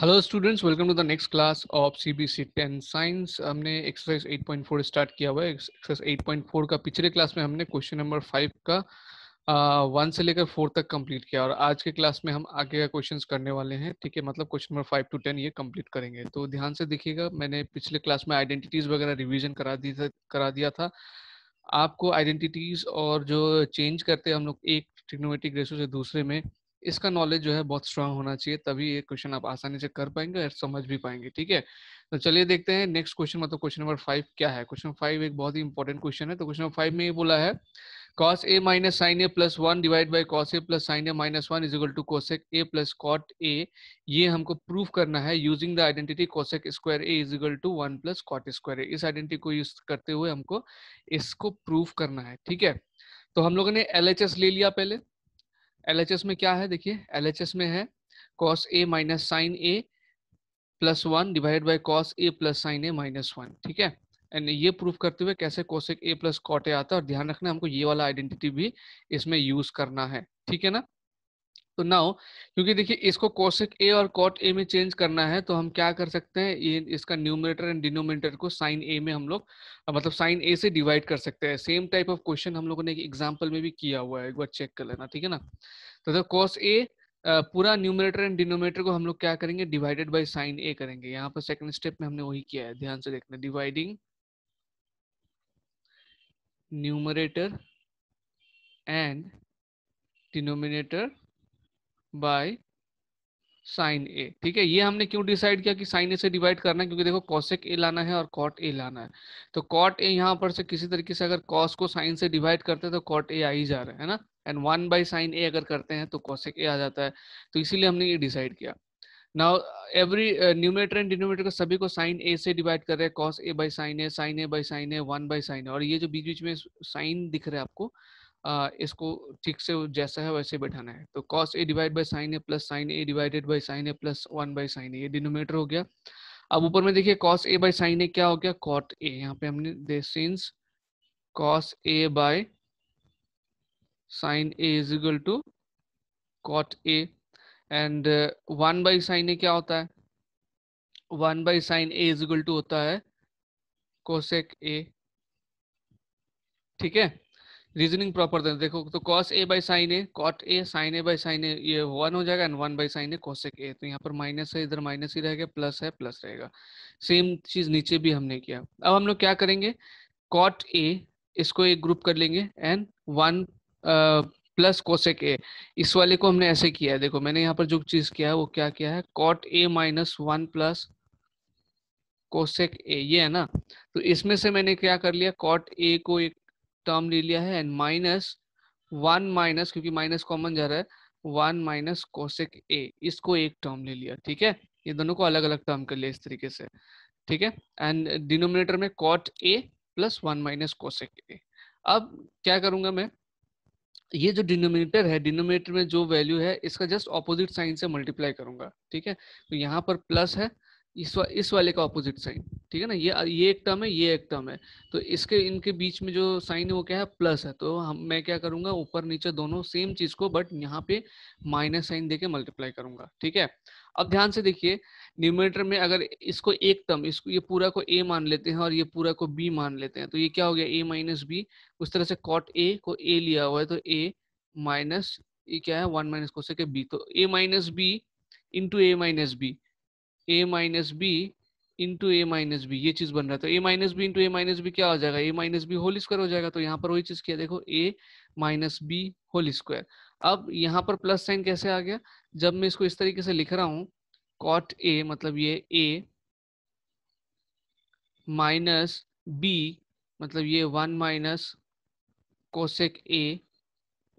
hello students welcome to the next class of CBC ten science हमने exercise 8.4 start किया हुआ है exercise 8.4 का पिछले क्लास में हमने क्वेश्चन नंबर फाइव का वन uh, से लेकर फोर तक कंप्लीट किया और आज के क्लास में हम आगे का क्वेश्चन करने वाले हैं ठीक है मतलब question number five to ten ये कंप्लीट करेंगे तो ध्यान से देखिएगा मैंने पिछले क्लास में आइडेंटिटीज वगैरह रिविजन करा दी करा दिया था आपको आइडेंटिटीज और जो चेंज करते हैं हम लोग एक ट्रिग्नोमेटिक रेशो से दूसरे में इसका नॉलेज जो है बहुत स्ट्रांग होना चाहिए तभी ये क्वेश्चन आप आसानी से कर पाएंगे और समझ भी पाएंगे ठीक है तो चलिए देखते हैं नेक्स्ट क्वेश्चन मतलब क्वेश्चन नंबर फाइव क्या है क्वेश्चन फाइव एक बहुत ही इंपॉर्टेंट क्वेश्चन है तो क्वेश्चन नंबर फाइव में ये बोला है cos A minus sine A plus one divide by cos A plus sine A minus one is equal to cosec A plus cot A ये हमको प्रूफ करना है using the identity cosec square A is equal to one plus cot square A इस identity को use करते हुए हमको इसको प्रूफ करना है ठीक है तो हम लोगों ने एल ले लिया पहले एल में क्या है देखिए एल में है cos A minus sine A plus one divide by cos A plus sine A minus one ठीक है एंड ये प्रूफ करते हुए कैसे कोशिक ए प्लस कॉटे आता है और ध्यान रखना हमको ये वाला आइडेंटिटी भी इसमें यूज करना है ठीक है ना तो नाउ क्योंकि देखिए इसको कोशिक ए और कॉट ए में चेंज करना है तो हम क्या कर सकते हैं ये इसका न्यूमिनेटर एंड डिनोमिनेटर को साइन ए में हम लोग मतलब साइन ए से डिवाइड कर सकते हैं सेम टाइप ऑफ क्वेश्चन हम लोगों ने एक एग्जाम्पल में भी किया हुआ है एक बार चेक कर लेना ठीक है ना तो कॉस ए पूरा न्यूमिनेटर एंड डिनोमिनेटर को हम लोग क्या करेंगे डिवाइडेड बाई साइन ए करेंगे यहाँ पर सेकेंड स्टेप में हमने वही किया है ध्यान से देखना dividing numerator and denominator by sine A ठीक है ये हमने क्यों डिसाइड किया कि साइन ए से डिवाइड करना है क्योंकि देखो कॉशेक ए लाना है और कॉट ए लाना है तो कॉट ए यहाँ पर से किसी तरीके से अगर कॉस को साइन से डिवाइड करते हैं तो कॉट ए आ ही जा रहा है ना and one by sine A अगर करते हैं तो कॉशेक ए आ जाता है तो इसीलिए हमने ये डिसाइड किया now every numerator and denominator का सभी को साइन ए से डिवाइड कर रहे हैं cos A by sine A sine A by sine A one by sine A और ये जो बीच बीच में साइन दिख रहा है आपको इसको ठीक से जैसा है वैसे बैठाना है तो cos A divide by sine A plus sine A divided by sine A plus one by sine A denominator हो गया अब ऊपर में देखिए cos A by sine A क्या हो गया कॉट ए यहाँ पे हमने since cos A by sine A is equal to cot A and one by sine A क्या होता है one by sine A is equal to होता है कोसेक ए ठीक है रीजनिंग प्रॉपर देना देखो तो cos A by sine A cot A sine A by sine A ये वन हो जाएगा and one by sine A cosec A तो यहाँ पर माइनस है इधर माइनस ही रहेगा प्लस है प्लस रहेगा सेम चीज नीचे भी हमने किया अब हम लोग क्या करेंगे कॉट ए इसको एक ग्रुप कर लेंगे and one plus cosec A इस वाले को हमने ऐसे किया है देखो मैंने यहाँ पर जो चीज किया है वो क्या किया है cot A minus one plus cosec A ये है ना तो इसमें से मैंने क्या कर लिया कॉट ए को एक टर्म ले लिया है एंड माइनस वन माइनस क्योंकि माइनस कॉमन जा रहा है वन माइनस कोसेक ए इसको एक टर्म ले लिया ठीक है ये दोनों को अलग अलग टर्म कर लिया इस तरीके से ठीक है एंड डिनोमिनेटर में cot A plus one minus cosec A अब क्या करूंगा मैं ये जो डिनोमिनेटर है डिनोमिनेटर में जो वैल्यू है इसका जस्ट ऑपोजिट साइन से मल्टीप्लाई करूंगा ठीक है तो यहाँ पर प्लस है इस वा, इस वाले का ऑपोजिट साइन ठीक है ना ये ये एक टर्म है ये एक टर्म है तो इसके इनके बीच में जो साइन है वो क्या है प्लस है तो हम मैं क्या करूंगा ऊपर नीचे दोनों सेम चीज को बट यहाँ पे माइनस साइन देके मल्टीप्लाई करूंगा ठीक है अब ध्यान से देखिए न्यूमिनेटर में अगर इसको एक टर्म इसको ये पूरा को ए मान लेते हैं और ये पूरा को बी मान लेते हैं तो ये क्या हो गया ए माइनस बी उस तरह से कॉट ए को ए लिया हुआ है तो ए माइनस ये क्या है वन माइनस कोसेक बी तो A minus B into A minus B A minus B into A minus B ये चीज बन रहा है तो A minus B into A minus B क्या हो जाएगा A minus B whole square हो जाएगा तो यहाँ पर वही चीज किया देखो A minus B whole square अब यहाँ पर प्लस साइन कैसे आ गया जब मैं इसको इस तरीके से लिख रहा हूं कॉट ए मतलब ये ए माइनस बी मतलब ये वन माइनस कोसेक ए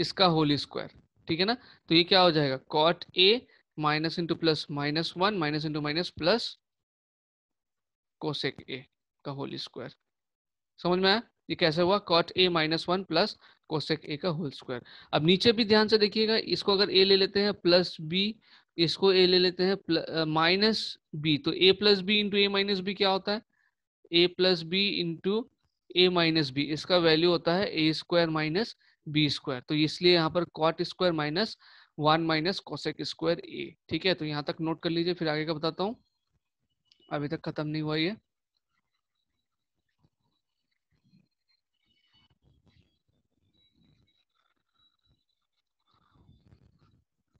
इसका होल स्क्वायर ठीक है ना तो ये क्या हो जाएगा cot A minus into plus minus one minus into minus plus cosec A का होल स्क्वायर समझ में आया ये कैसे हुआ cot A minus one plus cosec A का होल स्क्वायर अब नीचे भी ध्यान से देखिएगा इसको अगर ए ले लेते हैं प्लस बी इसको ए ले लेते हैं माइनस बी तो A plus B into A minus B क्या होता है A plus B into A minus B इसका वैल्यू होता है A square minus B square तो इसलिए यहाँ पर cot square minus one minus cosec square A ठीक है तो यहाँ तक नोट कर लीजिए फिर आगे का बताता हूँ अभी तक खत्म नहीं हुआ ये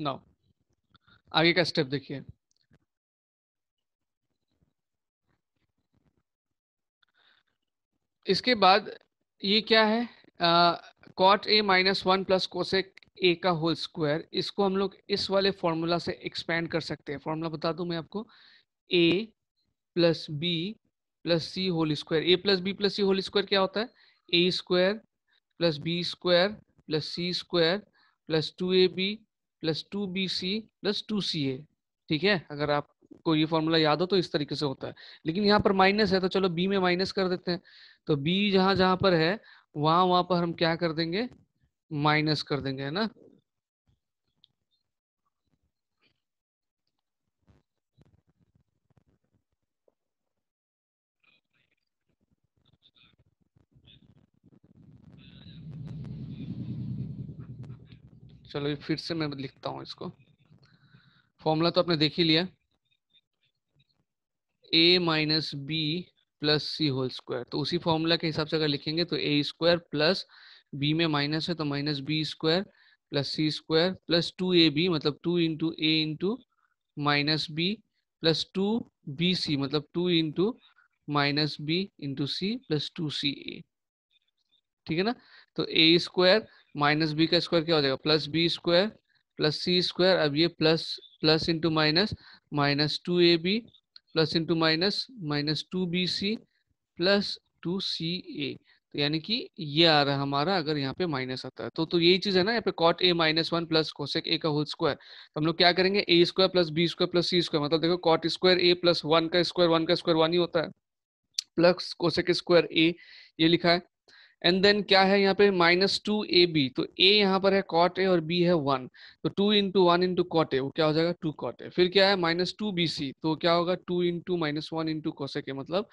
नाउ आगे का स्टेप देखिए इसके बाद ये क्या है cot A minus one plus cosec A का होल स्क्वायर इसको हम लोग इस वाले फॉर्मूला से एक्सपेंड कर सकते हैं फॉर्मूला बता दूं मैं आपको A plus B plus C whole square A plus B plus C whole square क्या होता है A square plus B square plus C square plus two A B plus two B C plus two C A ठीक है अगर आपको ये formula याद हो तो इस तरीके से होता है लेकिन यहाँ पर माइनस है तो चलो बी में माइनस कर देते हैं तो बी जहां जहां पर है वहां वहां पर हम क्या कर देंगे माइनस कर देंगे है ना चलो ये फिर से मैं लिखता हूं इसको फॉर्मूला तो आपने देख ही लिया A minus B plus C whole square तो उसी फॉर्मूला के हिसाब से अगर लिखेंगे तो ए स्क्वायर प्लस बी में माइनस है तो minus B square plus C square plus two A B मतलब two into A into minus B plus two B C मतलब two into minus B into C plus two C A ठीक है ना तो A square minus B का square क्या हो जाएगा plus B square plus C square अब ये plus plus into minus minus two A B plus into minus minus two B C plus two C A तो यानी कि ये आ रहा है हमारा अगर यहाँ पे माइनस आता है तो तो यही चीज है ना यहाँ पे cot A minus one plus cosec A का होल स्क्वायर तो हम लोग क्या करेंगे A square plus B square plus C square मतलब देखो cot square A plus one का स्क्वायर वन का स्क्वायर वन ही होता है प्लस कोसेक स्क्वायर ए ये लिखा है एंड देन क्या है यहाँ पे माइनस टू ए बी तो ए यहाँ पर है कॉट ए और बी है वन तो two into one into cot A वो क्या हो जाएगा टू कॉट ए फिर क्या है माइनस टू बी सी तो क्या होगा two into minus one into cosec A मतलब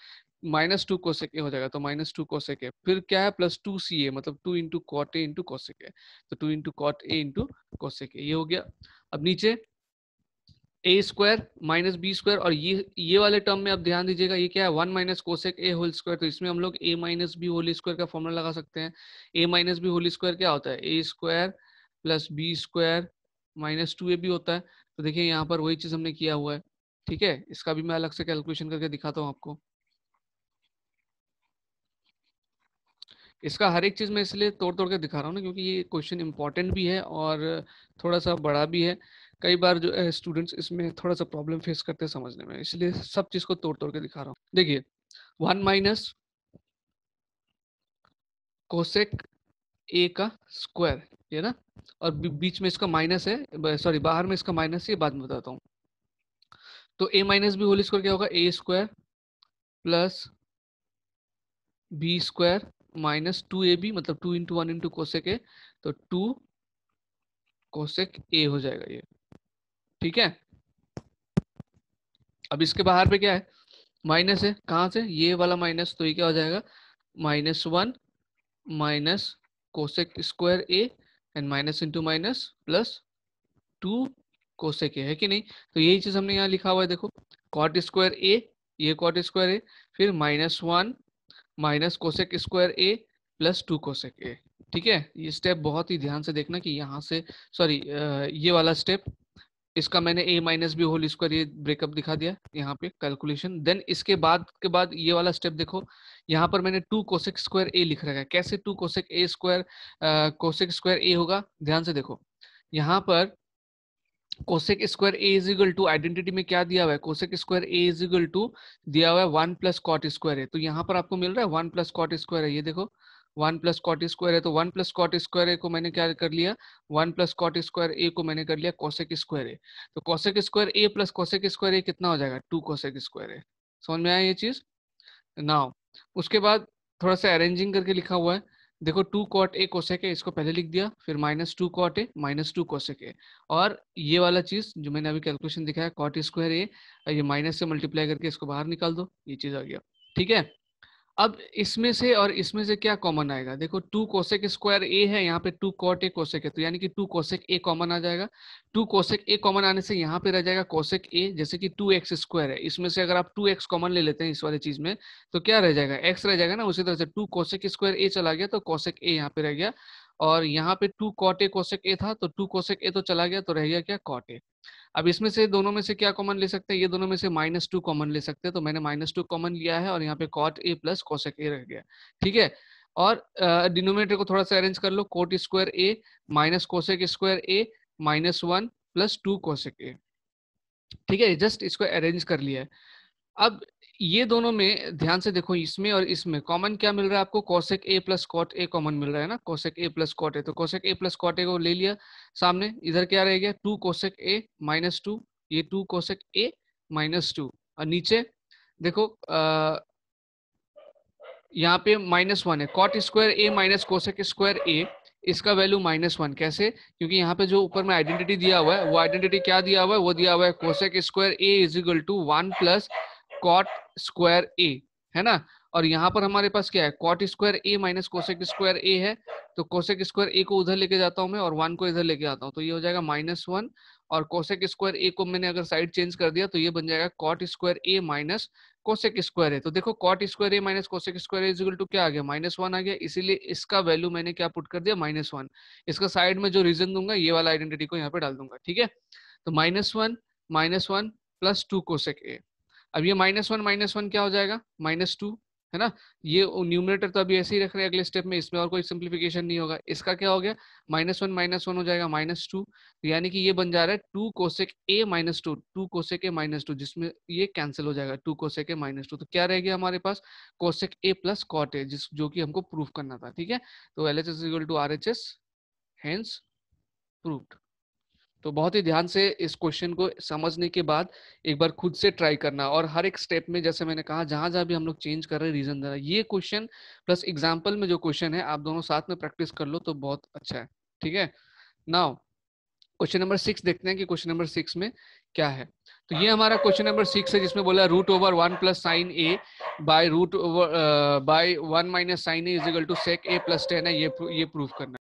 माइनस टू कोसेक ए हो जाएगा तो माइनस टू कोसेक ए फिर क्या है प्लस टू सी ए मतलब two into cot A into cosec A तो two into cot A into cosec A ये हो गया अब नीचे A square minus B square और ये ये वाले टर्म में आप ध्यान दीजिएगा ये क्या है one minus cosec A whole square तो इसमें हम लोग A minus B whole square का फॉर्मूला लगा सकते हैं A minus B whole square क्या होता है A square plus B square minus two A भी होता है तो देखिए यहाँ पर वही चीज़ हमने किया हुआ है ठीक है इसका भी मैं अलग से कैलकुलेशन करके दिखाता हूँ आपको इसका हर एक चीज़ मैं इसलिए तोड़ तोड़ के दिखा रहा हूँ ना क्योंकि ये क्वेश्चन इंपॉर्टेंट भी है और थोड़ा सा बड़ा भी है कई बार जो है स्टूडेंट्स इसमें थोड़ा सा प्रॉब्लम फेस करते हैं समझने में इसलिए सब चीज़ को तोड़ तोड़ के दिखा रहा हूँ देखिए वन माइनस कोसेक ए का स्क्वायर ये ना और बीच में इसका माइनस है सॉरी बाहर में इसका माइनस है बाद में बताता हूँ तो A minus B whole square क्या होगा A square plus B square minus two A B मतलब two into one into cosec A तो टू कोसेक ए हो जाएगा ये ठीक है अब इसके बाहर पे क्या है माइनस है कहा से ये वाला माइनस तो ये क्या हो जाएगा minus one minus cosec square A and minus into minus plus two cosec A है कि नहीं तो यही चीज हमने यहाँ लिखा हुआ है देखो कॉट स्क्वायर ए ये कॉट स्क्वायर ए फिर minus one minus cosec square A plus two cosec A ठीक है ये स्टेप बहुत ही ध्यान से देखना कि यहाँ से सॉरी ये वाला स्टेप इसका मैंने A minus B whole square ये ब्रेकअप दिखा दिया यहाँ पे कैलकुलेशन देन इसके बाद के बाद ये वाला स्टेप देखो यहाँ पर मैंने टू कोसेक स्क्वायर ए लिख रखा है कैसे two cosec A square cosec square A होगा ध्यान से देखो यहाँ पर cosec square A is equal to identity में क्या दिया हुआ है cosec square A is equal to दिया हुआ है वन प्लस कॉट स्क्वायर है तो यहाँ पर आपको मिल रहा है वन प्लस कॉट स्क्वायर है ये देखो वन प्लस कॉट स्क्वायर है तो one plus cot square A को मैंने क्या कर लिया one plus cot square A को मैंने कर लिया कॉसेक स्क्वायर ए तो cosec square A plus cosec square A कितना हो जाएगा टू कॉसेक स्क्वायर ए समझ में आया ये चीज नाउ उसके बाद थोड़ा सा अरेंजिंग करके लिखा हुआ है देखो टू कॉट ए कोसेक है इसको पहले लिख दिया फिर minus two cot A minus two cosec A और ये वाला चीज जो मैंने अभी कैलकुलेशन दिखाया कॉट स्क्वायर ए ये माइनस से मल्टीप्लाई करके इसको बाहर निकाल दो ये चीज आ गया ठीक है अब इसमें से और इसमें से क्या कॉमन आएगा देखो टू कोशेक स्क्वायर ए है यहाँ पे टू कॉट ए कोशेक है तो यानी कि टू कोशेक ए कॉमन आ जाएगा टू कोशेक ए कॉमन आने से यहाँ पे रह जाएगा कोशेक ए जैसे कि टू एक्स स्क्वायर है इसमें से अगर आप टू एक्स कॉमन ले लेते हैं इस वाली चीज में तो क्या रह जाएगा एक्स रह जाएगा ना उसी तरह से टू कोशेक स्क्वायर ए चला गया तो कोशेक ए यहाँ पे रह गया और यहाँ पे two cot A cosec A था तो टू कोशेक ए तो चला गया तो रह गया क्या कॉट ए अब इसमें से दोनों में से क्या कॉमन ले सकते हैं ये दोनों में से माइनस टू कॉमन ले सकते हैं तो मैंने माइनस टू कॉमन लिया है और यहाँ पे cot A plus cosec A रह गया ठीक है और डिनोमिनेटर को थोड़ा सा अरेंज कर लो cot square A minus cosec square A minus one plus two cosec A ठीक है जस्ट इसको अरेंज कर लिया है अब ये दोनों में ध्यान से देखो इसमें और इसमें कॉमन क्या मिल रहा है आपको cosec A plus cot A common मिल रहा है ना cosec A plus cot A तो cosec A plus cot A को ले लिया सामने इधर क्या रह गया two cosec A minus two ये two cosec A minus two और नीचे देखो अः यहाँ पे माइनस वन है cot square A minus cosec square A इसका वैल्यू माइनस वन कैसे क्योंकि यहाँ पे जो ऊपर में आइडेंटिटी दिया हुआ है वो आइडेंटिटी क्या दिया हुआ है वो दिया हुआ है cosec square A is equal to one plus cot square A है ना और यहाँ पर हमारे पास क्या है cot square A minus cosec square A है तो कोशेक स्क्वायर ए को उधर लेके जाता हूँ मैं और वन को इधर लेके आता हूँ तो ये हो जाएगा माइनस वन और कोशेक स्क्वायर ए को मैंने अगर साइड चेंज कर दिया तो ये बन जाएगा cot square A minus cosec square है तो देखो cot square A minus cosec square A is equal to क्या आ गया माइनस वन आ गया इसीलिए इसका वैल्यू मैंने क्या पुट कर दिया माइनस वन इसका साइड में जो रीजन दूंगा ये वाला आइडेंटिटी को यहाँ पे डाल दूंगा ठीक है तो minus one minus one plus two cosec A अब ये माइनस वन माइनस वन क्या हो जाएगा माइनस टू है ना ये न्यूमिनेटर तो अभी ऐसे ही रख रहे हैं अगले स्टेप में इसमें और कोई सिंप्लीफिकेशन नहीं होगा इसका क्या हो गया माइनस वन माइनस वन हो जाएगा माइनस टू यानी कि ये बन जा रहा है two cosec A minus two two cosec A minus two जिसमें ये कैंसिल हो जाएगा two cosec A minus two तो क्या रह गया हमारे पास cosec A plus cot A जिस जो कि हमको प्रूफ करना था ठीक है तो L H S equal to R H S hence proof तो बहुत ही ध्यान से इस क्वेश्चन को समझने के बाद एक बार खुद से ट्राई करना और हर एक स्टेप में जैसे मैंने कहा जहां जहां भी हम लोग चेंज कर रहे हैं रीजन देना ये क्वेश्चन प्लस एग्जाम्पल में जो क्वेश्चन है आप दोनों साथ में प्रैक्टिस कर लो तो बहुत अच्छा है ठीक है नाउ क्वेश्चन नंबर सिक्स देखते हैं कि क्वेश्चन नंबर सिक्स में क्या है तो ये हमारा क्वेश्चन नंबर सिक्स है जिसमें बोला root over one plus sine A by root over by one minus sine equal to sec A plus tan है ये ये प्रूव करना